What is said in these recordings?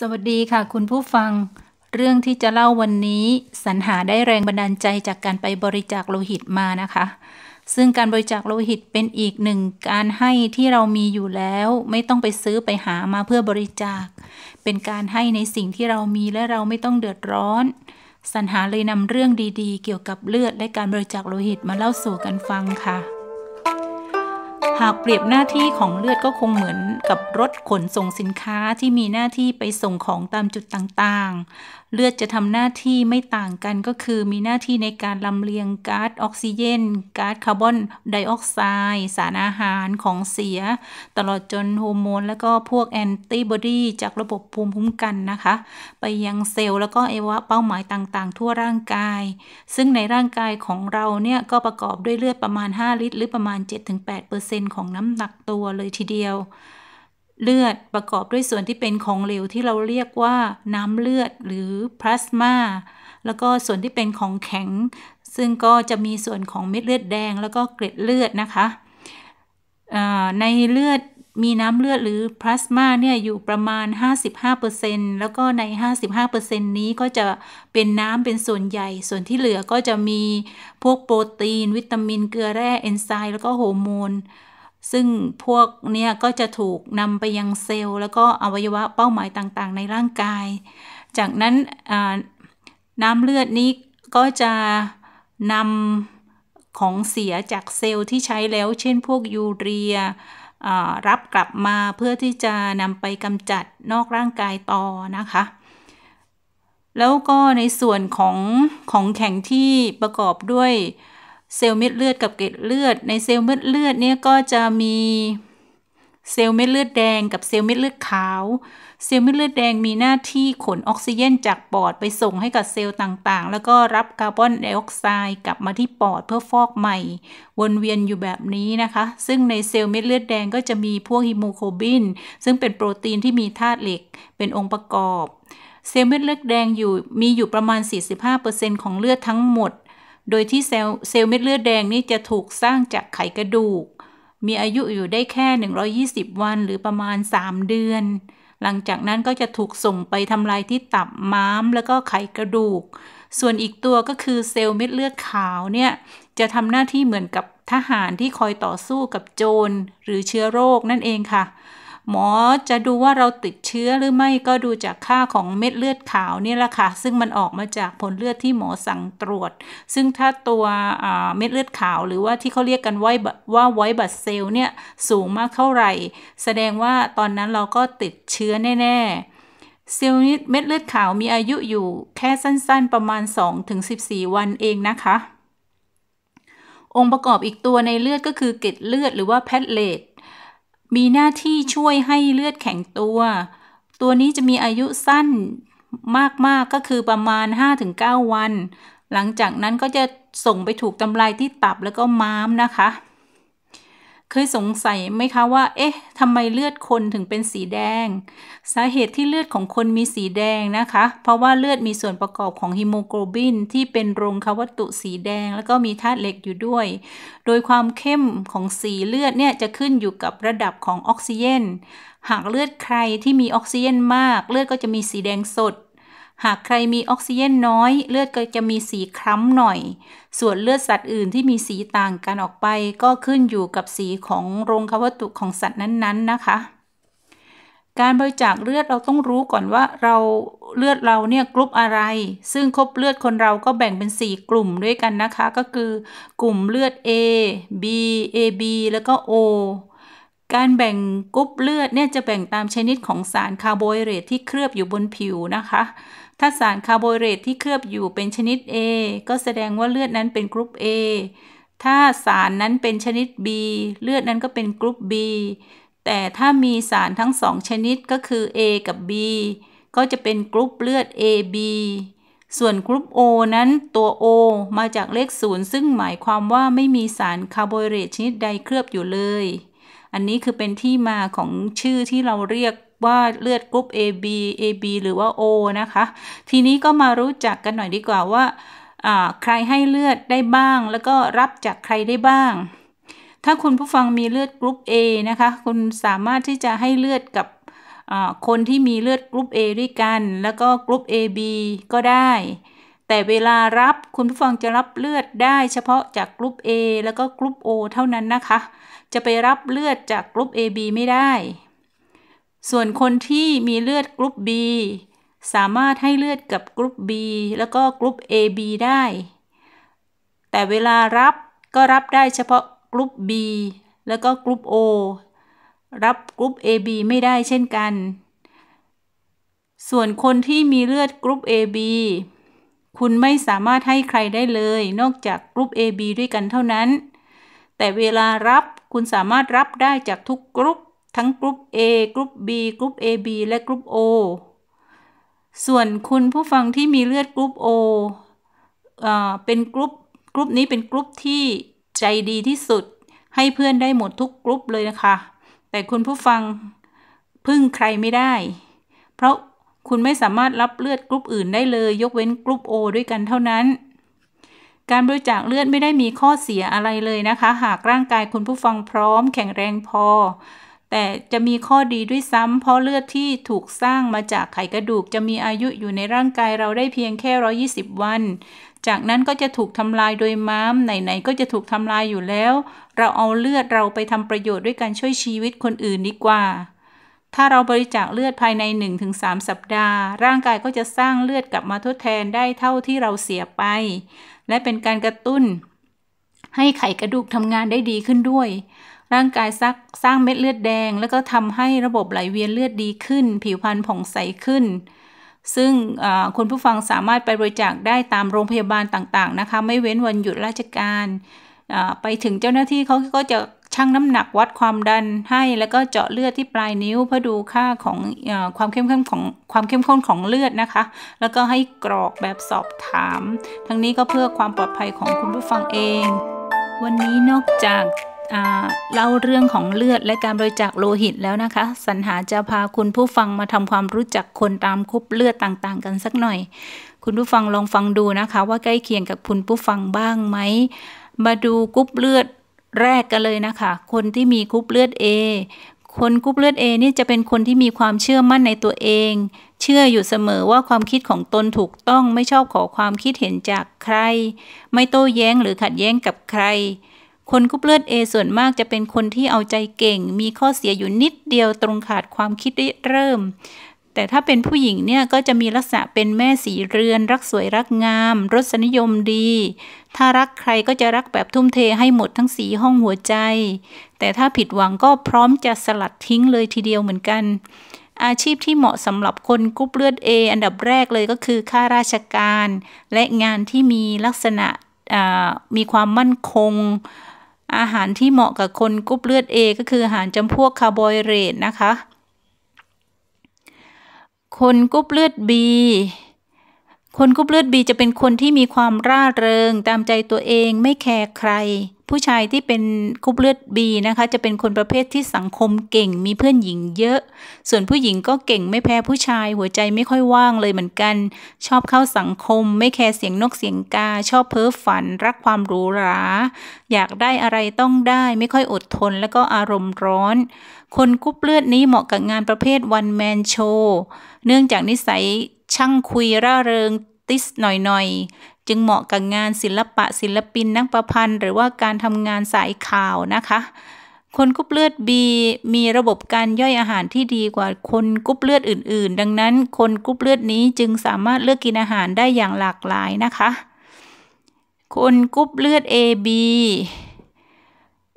สวัสดีค่ะ คุณผู้ฟังเรื่องที่จะเล่าวันนี้สรรหาได้แรงบันดาลใจจากการไปบริจาคโลหิตมานะคะ ซึ่งการบริจาคโลหิตเป็นอีกหนึ่งการให้ที่เรามีอยู่แล้ว ไม่ต้องไปซื้อไปหามาเพื่อบริจาค เป็นการให้ในสิ่งที่เรามีและเราไม่ต้องเดือดร้อนสรรหาเลยนำเรื่องดีๆเกี่ยวกับเลือดและการบริจาคโลหิตมาเล่าสู่กันฟังค่ะหากเปรียบหน้าที่ของเลือดก็คงเหมือนกับรถขนส่งสินค้าที่มีหน้าที่ไปส่งของตามจุดต่างๆ เลือดจะทำหน้าที่ไม่ต่างกันก็คือมีหน้าที่ในการลำเลียงก๊าซออกซิเจนก๊าซคาร์บอนไดออกไซด์สารอาหารของเสีย ตลอดจนโฮอร์โมนและก็พวกแอนติบอดีจากระบบภูมิคุ้มกันนะคะ ไปยังเซลล์แล้วก็เอวะเป้าหมายต่างๆ ทั่วร่างกาย ซึ่งในร่างกายของเราเนี่ยก็ประกอบด้วยเลือดประมาณ 5 ลิตร หรือประมาณ 7-8%เ็นของน้ำหนักตัวเลยทีเดียว เลือดประกอบด้วยส่วนที่เป็นของเหลวที่เราเรียกว่าน้ำเลือดหรือพลาสมาแล้วก็ส่วนที่เป็นของแข็ง ซึ่งก็จะมีส่วนของเม็ดเลือดแดง แล้วก็เกล็ดเลือดนะคะในเลือดมีน้ำเลือดหรือพลาสมาเนี่ยอยู่ประมาณ 55%แล้วก็ใน 55%นี้ก็จะเป็นน้ำเป็นส่วนใหญ่ ส่วนที่เหลือก็จะมีพวกโปรตีน วิตามิน เกลือแร่เอนไซม์แล้วก็โฮอร์โมนซึ่งพวกเนี้ยก็จะถูกนำไปยังเซลล์แล้วก็อวัยวะเป้าหมายต่างๆในร่างกาย จากนั้นน้ำเลือดนี้ ก็จะนำของเสียจากเซลล์ที่ใช้แล้ว เช่นพวกยูเรียรับกลับมาเพื่อที่จะนำไปกำจัดนอกร่างกายต่อนะคะ แล้วก็ในส่วนของของแข็งที่ประกอบด้วยเซลล์เม็ดเลือดกับเกล็ดเลือดในเซลล์เม็ดเลือดเนี่ยก็จะมีเซลล์เม็ดเลือดแดงกับเซลล์เม็ดเลือดขาว เซลล์เม็ดเลือดแดงมีหน้าที่ขนออกซิเจนจากปอดไปส่งให้กับเซลล์ต่าง ๆ แล้วก็รับคาร์บอนไดออกไซด์กลับมาที่ปอด เพื่อฟอกใหม่ วนเวียนอยู่แบบนี้นะคะ ซึ่งในเซลล์เม็ดเลือดแดงก็จะมีพวกฮิโมโคบิน ซึ่งเป็นโปรตีนที่มีธาตุเหล็กเป็นองค์ประกอบ เซลล์เม็ดเลือดแดงอยู่มีอยู่ประมาณ45%ของเลือดทั้งหมดโดยที่เซลล์เซลล์เม็ดเลือดแดงนี่จะถูกสร้างจากไขกระดูก มีอายุอยู่ได้แค่ 120 วัน หรือประมาณ 3 เดือน หลังจากนั้นก็จะถูกส่งไปทำลายที่ตับม้ามแล้วก็ไขกระดูก ส่วนอีกตัวก็คือเซลล์เม็ดเลือดขาวเนี่ยจะทำหน้าที่เหมือนกับทหารที่คอยต่อสู้กับโจรหรือเชื้อโรคนั่นเองค่ะหมอจะดูว่าเราติดเชื้อหรือไม่ก็ดูจากค่าของเม็ดเลือดขาวนี่แหละค่ะซึ่งมันออกมาจากผลเลือดที่หมอสั่งตรวจ ซึ่งถ้าตัวเม็ดเลือดขาวหรือว่าที่เขาเรียกกันว่าว่าไวบัตเซลเนี่ยสูงมากเท่าไหร่ แสดงว่าตอนนั้นเราก็ติดเชื้อแน่ๆเซลล์เม็ดเลือดขาวมีอายุอยู่แค่สั้น ๆประมาณ 2-14 วันเองนะคะ องค์ประกอบอีกตัวในเลือดก็คือเกล็ดเลือดหรือว่าแพทเลตมีหน้าที่ช่วยให้เลือดแข็งตัว ตัวนี้จะมีอายุสั้นมาก ๆกก็คือประมาณ 5-9 วัน หลังจากนั้นก็จะส่งไปถูกตำลายที่ตับแล้วก็ม้ามนะคะเคยสงสัยไหมคะว่า เอ๊ะ ทำไมเลือดคนถึงเป็นสีแดง สาเหตุที่เลือดของคนมีสีแดงนะคะ เพราะว่าเลือดมีส่วนประกอบของฮิโมโกลบินที่เป็นโรงควัตตุสีแดง แล้วก็มีธาตุเหล็กอยู่ด้วย โดยความเข้มของสีเลือดเนี่ยจะขึ้นอยู่กับระดับของออกซิเจนหากเลือดใครที่มีออกซิเจนมากเลือดก็จะมีสีแดงสดหากใครมีออกซิเจนน้อยเลือดก็จะมีสีคล้ำหน่อย ส่วนเลือดสัตว์อื่นที่มีสีต่างกันออกไปก็ขึ้นอยู่กับสีของโรงคาวัตถุของสัตว์นั้นๆนนนะคะ การบริจาคเลือดเราต้องรู้ก่อนว่าเราเลือดเราเนี่ยกรุ๊ปอะไร ซึ่งครบเลือดคนเราก็แบ่งเป็น4กลุ่มด้วยกันนะคะ ก็คือ กลุ่มเลือด A B AB แล้วก็ O การแบ่งกรุ๊ปเลือดเนี่ยจะแบ่งตามชนิดของสารคาร์โบไฮเดรตที่เคลือบอยู่บนผิวนะคะถ้าสารคาร์โบไฮเดรตที่เคลือบอยู่เป็นชนิด A ก็แสดงว่าเลือดนั้นเป็นกรุ๊ป A ถ้าสารนั้นเป็นชนิด B เลือดนั้นก็เป็นกรุ๊ป B แต่ถ้ามีสารทั้งสองชนิดก็คือ A กับ B ก็จะเป็นกรุ๊ปเลือด AB ส่วนกรุ๊ป O นั้นตัว O มาจากเลข 0 ซึ่งหมายความว่าไม่มีสารคาร์โบไฮเดรตชนิดใดเคลือบอยู่เลย อันนี้คือเป็นที่มาของชื่อที่เราเรียกว่าเลือดกรุ๊ป AB AB หรือว่า O นะคะ ทีนี้ก็มารู้จักกันหน่อยดีกว่าว่า ใครให้เลือดได้บ้าง แล้วก็รับจากใครได้บ้าง ถ้าคุณผู้ฟังมีเลือดกรุ๊ป A นะคะคุณสามารถที่จะให้เลือดกับคนที่มีเลือดกรุ๊ป A ด้วยกัน แล้วก็กรุ๊ป AB ก็ได้ แต่เวลารับคุณผู้ฟังจะรับเลือดได้เฉพาะจากกรุ๊ป A แล้วก็กรุ๊ป O เท่านั้น นะคะ จะไปรับเลือดจากกรุ๊ป AB ไม่ได้ส่วนคนที่มีเลือด กรุ๊ป B สามารถให้เลือดกับ กรุ๊ป B แล้วก็ กรุ๊ป AB ได้ แต่เวลารับก็รับได้เฉพาะกรุ๊ป B แล้วก็ กรุ๊ป O รับ กรุ๊ป AB ไม่ได้เช่นกัน ส่วนคนที่มีเลือดกรุ๊ป AB คุณไม่สามารถให้ใครได้เลยนอกจาก กรุ๊ป AB ด้วยกันเท่านั้น แต่เวลารับคุณสามารถรับได้จากทุกกรุ๊ปทั้งกรุ๊ป A กรุ๊ป B กรุ๊ป AB และกรุ๊ป O ส่วนคุณผู้ฟังที่มีเลือดกรุ๊ป O เป็นกรุ๊ปกรุ๊ปนี้เป็นกรุ๊ปที่ใจดีที่สุดให้เพื่อนได้หมดทุกกรุ๊ปเลยนะคะ แต่คุณผู้ฟังพึ่งใครไม่ได้ เพราะคุณไม่สามารถรับเลือดกรุ๊ปอื่นได้เลย ยกเว้นกรุ๊ป O ด้วยกันเท่านั้น การบริจาคเลือดไม่ได้มีข้อเสียอะไรเลยนะคะ หากร่างกายคุณผู้ฟังพร้อมแข็งแรงพอแต่จะมีข้อดีด้วยซ้ำ เพราะเลือดที่ถูกสร้างมาจากไขกระดูกจะมีอายุอยู่ในร่างกายเราได้เพียงแค่ 120 วัน จากนั้นก็จะถูกทำลายโดยม้ามไหนๆก็จะถูกทำลายอยู่แล้ว เราเอาเลือดเราไปทำประโยชน์ด้วยการช่วยชีวิตคนอื่นดีกว่า ถ้าเราบริจาคเลือดภายใน 1-3 สัปดาห์ ร่างกายก็จะสร้างเลือดกลับมาทดแทนได้เท่าที่เราเสียไป และเป็นการกระตุ้น ให้ไขกระดูกทำงานได้ดีขึ้นด้วยร่างกายซักสร้างเม็ดเลือดแดง แล้วก็ทำให้ระบบไหลเวียนเลือดดีขึ้น ผิวพรรณผ่องใสขึ้น ซึ่งคุณผู้ฟังสามารถไปบริจาคได้ตามโรงพยาบาลต่าง ๆนะคะ ไม่เว้นวันหยุดราชการ ไปถึงเจ้าหน้าที่เขาก็จะ ชั่งน้ำหนักวัดความดันให้แล้วก็เจาะเลือดที่ปลายนิ้วเพื่อดูค่าของอความเข้มข้นของความเข้มข้นของเลือดนะคะ แล้วก็ให้กรอกแบบสอบถาม ทั้งนี้ก็เพื่อความปลอดภัยของคุณผู้ฟังเอง วันนี้นอกจากเล่าเรื่องของเลือดและการบริจาคโลหิตแล้วนะคะ สัญหาจะพาคุณผู้ฟังมาทำความรู้จักคนตามคุบเลือดต่างๆ กันสักหน่อย คุณผู้ฟังลองฟังดูนะคะ ว่าใกล้เคียงกับคุณผู้ฟังบ้างไหมมาดูกรุ๊ปเลือดแรกกันเลยนะคะ คนที่มีกรุ๊ปเลือด A คนกรุ๊ปเลือด A นี่จะเป็นคนที่มีความเชื่อมั่นในตัวเอง เชื่ออยู่เสมอว่าความคิดของตนถูกต้องไม่ชอบขอความคิดเห็นจากใคร ไม่โต้แย้งหรือขัดแย้งกับใครคนกรุ๊ปเลือด A ส่วนมากจะเป็นคนที่เอาใจเก่ง มีข้อเสียอยู่นิดเดียวตรงขาดความคิดเริ่ม แต่ถ้าเป็นผู้หญิงเนี่ยก็จะมีลักษณะเป็นแม่สีเรือน รักสวยรักงาม รสนิยมดี ถ้ารักใครก็จะรักแบบทุ่มเทให้หมดทั้งสีห้องหัวใจ แต่ถ้าผิดหวังก็พร้อมจะสลัดทิ้งเลยทีเดียวเหมือนกัน อาชีพที่เหมาะสำหรับคนกรุ๊ปเลือด A อันดับแรกเลยก็คือข้าราชการและงานที่มีลักษณะมีความมั่นคงอาหารที่เหมาะกับคนกรุ๊ปเลือด A ก็คืออาหารจำพวกคาร์โบไฮเดรตนะคะ คนกรุ๊ปเลือด B คนกรุ๊ปเลือดบีจะเป็นคนที่มีความร่าเริง ตามใจตัวเองไม่แคร์ใคร ผู้ชายที่เป็นกรุ๊ปเลือดบีนะคะ จะเป็นคนประเภทที่สังคมเก่งมีเพื่อนหญิงเยอะ ส่วนผู้หญิงก็เก่งไม่แพ้ผู้ชาย หัวใจไม่ค่อยว่างเลยเหมือนกัน ชอบเข้าสังคม ไม่แคร์เสียงนกเสียงกา ชอบเพ้อฝัน รักความหรูหราอยากได้อะไรต้องได้ไม่ค่อยอดทนแล้วก็อารมณ์ร้อน คนกรุ๊ปเลือดนี้เหมาะกับงานประเภทวันแมนโชเนื่องจากนิสัยช่างคุยร่าเริงติสหน่อยๆจึงเหมาะกับงานศิลปะศิลปินนักประพันธ์หรือว่าการทำงานสายข่าวนะคะ คนกรุ๊ปเลือด B มีระบบการย่อยอาหารที่ดีกว่า คนกรุ๊ปเลือดอื่น ๆ ดังนั้น คนกรุ๊ปเลือดนี้จึงสามารถเลือกกินอาหารได้อย่างหลากหลายนะคะ คนกรุ๊ปเลือด AB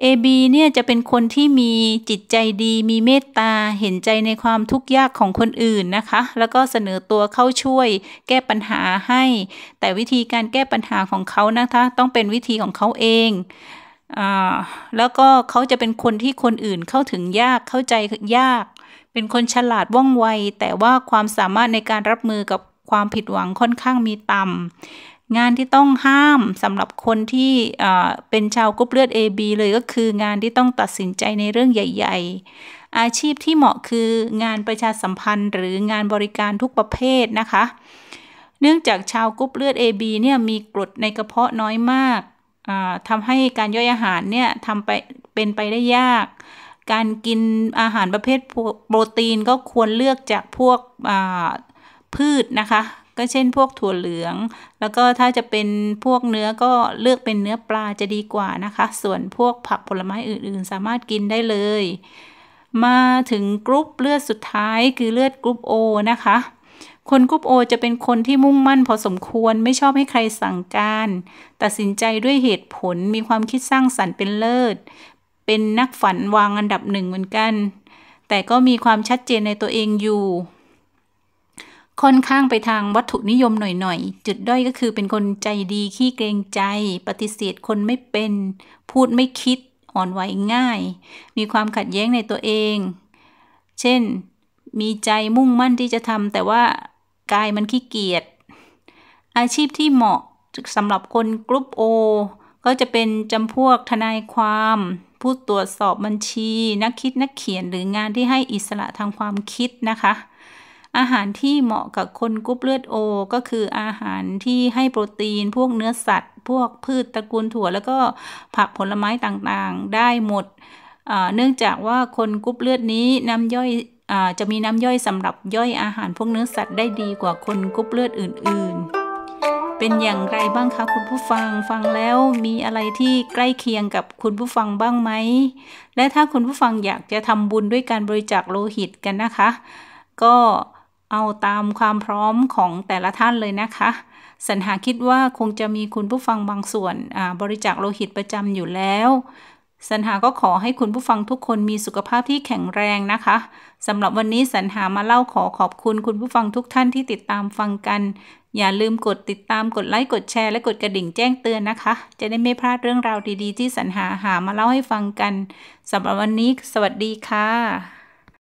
เอบีเนี่ยจะเป็นคนที่มีจิตใจดีมีเมตตาเห็นใจในความทุกข์ยากของคนอื่นนะคะ แล้วก็เสนอตัวเข้าช่วยแก้ปัญหาให้ แต่วิธีการแก้ปัญหาของเขานะคะ ต้องเป็นวิธีของเขาเองอแล้วก็เขาจะเป็นคนที่คนอื่นเข้าถึงยากเข้าใจยาก เป็นคนฉลาดว่องไวแต่ว่าความสามารถในการรับมือกับความผิดหวังค่อนข้างมีต่ำงานที่ต้องห้ามสำหรับคนที่เป็นชาวกรุ๊ปเลือด AB เลยก็คืองานที่ต้องตัดสินใจในเรื่องใหญ่ ๆ อาชีพที่เหมาะคืองานประชาสัมพันธ์หรืองานบริการทุกประเภทนะคะ เนื่องจากชาวกรุ๊ปเลือด AB เนี่ยมีกรดในกระเพาะน้อยมากทำให้การย่อยอาหารเนี่ยทำไปเป็นไปได้ยาก การกินอาหารประเภทโปรตีนก็ควรเลือกจากพวกพืชนะคะก็เช่นพวกถั่วเหลือง แล้วก็ถ้าจะเป็นพวกเนื้อก็เลือกเป็นเนื้อปลาจะดีกว่านะคะ ส่วนพวกผักผลไม้อื่น ๆ สามารถกินได้เลย มาถึงกรุ๊ปเลือดสุดท้ายคือเลือดกรุ๊ปโอนะคะ คนกรุ๊ปโอจะเป็นคนที่มุ่งมั่นพอสมควรไม่ชอบให้ใครสั่งการ ตัดสินใจด้วยเหตุผลมีความคิดสร้างสรรค์เป็นเลิศ เป็นนักฝันวางอันดับหนึ่งเหมือนกัน แต่ก็มีความชัดเจนในตัวเองอยู่ค่อนข้างไปทางวัตถุนิยมหน่อยๆ จุดด้อยก็คือเป็นคนใจดีขี้เกรงใจ ปฏิเสธคนไม่เป็น พูดไม่คิด อ่อนไหวง่าย มีความขัดแย้งในตัวเอง เช่น มีใจมุ่งมั่นที่จะทำแต่ว่ากายมันขี้เกียจ อาชีพที่เหมาะสำหรับคนกรุ๊ปโอ ก็จะเป็นจำพวกทนายความผู้ตรวจสอบบัญชี นักคิดนักเขียนหรืองานที่ให้อิสระทางความคิดนะคะอาหารที่เหมาะกับคนกรุ๊ปเลือดโอ ก็คืออาหารที่ให้โปรตีนพวกเนื้อสัตว์ พวกพืชตระกูลถั่ว แล้วก็ผักผลไม้ต่างๆ ได้หมด เนื่องจากว่าคนกรุ๊ปเลือดนี้น้ำย่อยจะมีน้ำย่อยสำหรับย่อยอาหาร พวกเนื้อสัตว์ได้ดีกว่าคนกรุ๊ปเลือดอื่น ๆ เป็นอย่างไรบ้างคะ คุณผู้ฟังฟังแล้วมีอะไรที่ใกล้เคียงกับคุณผู้ฟังบ้างไหม และถ้าคุณผู้ฟังอยากจะทำบุญด้วยการบริจาคโลหิตกันนะคะ ก็เอาตามความพร้อมของแต่ละท่านเลยนะคะ สัญหาคิดว่าคงจะมีคุณผู้ฟังบางส่วนบริจาคโลหิตประจำอยู่แล้ว สัญหาก็ขอให้คุณผู้ฟังทุกคนมีสุขภาพที่แข็งแรงนะคะสำหรับวันนี้สัญหามาเล่าขอขอบคุณคุณผู้ฟังทุกท่านที่ติดตามฟังกัน อย่าลืมกดติดตามกดไลค์กดแชร์และกดกระดิ่งแจ้งเตือนนะคะ จะได้ไม่พลาดเรื่องราวดีๆ ที่สัญหาหามาเล่าให้ฟังกันสำหรับวันนี้ สวัสดีค่ะ